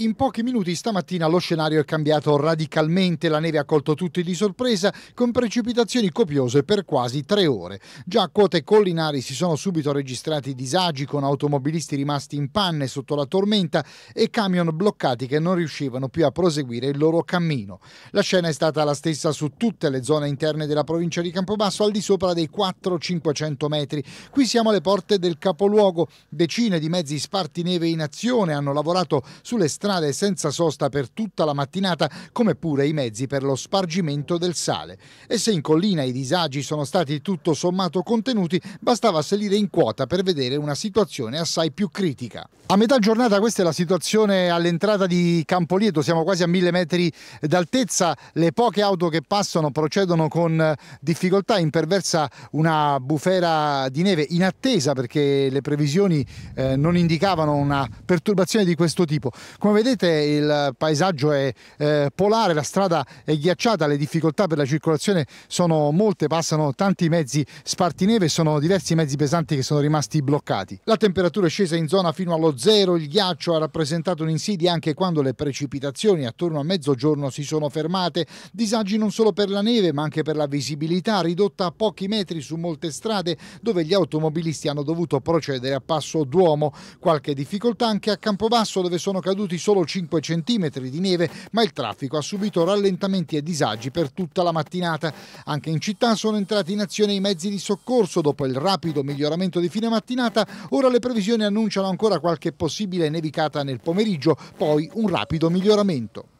In pochi minuti stamattina lo scenario è cambiato radicalmente, la neve ha colto tutti di sorpresa con precipitazioni copiose per quasi tre ore. Già a quote collinari si sono subito registrati disagi con automobilisti rimasti in panne sotto la tormenta e camion bloccati che non riuscivano più a proseguire il loro cammino. La scena è stata la stessa su tutte le zone interne della provincia di Campobasso al di sopra dei 4-500 metri. Qui siamo alle porte del capoluogo, decine di mezzi sparti neve in azione hanno lavorato sulle strade autostrada senza sosta per tutta la mattinata, come pure i mezzi per lo spargimento del sale. E se in collina i disagi sono stati tutto sommato contenuti, bastava salire in quota per vedere una situazione assai più critica. A metà giornata questa è la situazione all'entrata di Campolieto, siamo quasi a mille metri d'altezza, le poche auto che passano procedono con difficoltà, imperversa una bufera di neve in attesa perché le previsioni eh, non indicavano una perturbazione di questo tipo. Come vedete il paesaggio è eh, polare, la strada è ghiacciata, le difficoltà per la circolazione sono molte, passano tanti mezzi spartineve, sono diversi mezzi pesanti che sono rimasti bloccati. La temperatura è scesa in zona fino allo zero, il ghiaccio ha rappresentato un'insidia anche quando le precipitazioni attorno a mezzogiorno si sono fermate, disagi non solo per la neve ma anche per la visibilità ridotta a pochi metri su molte strade dove gli automobilisti hanno dovuto procedere a passo d'uomo, qualche difficoltà anche a Campobasso dove sono caduti solo solo 5 cm di neve, ma il traffico ha subito rallentamenti e disagi per tutta la mattinata. Anche in città sono entrati in azione i mezzi di soccorso dopo il rapido miglioramento di fine mattinata. Ora le previsioni annunciano ancora qualche possibile nevicata nel pomeriggio, poi un rapido miglioramento.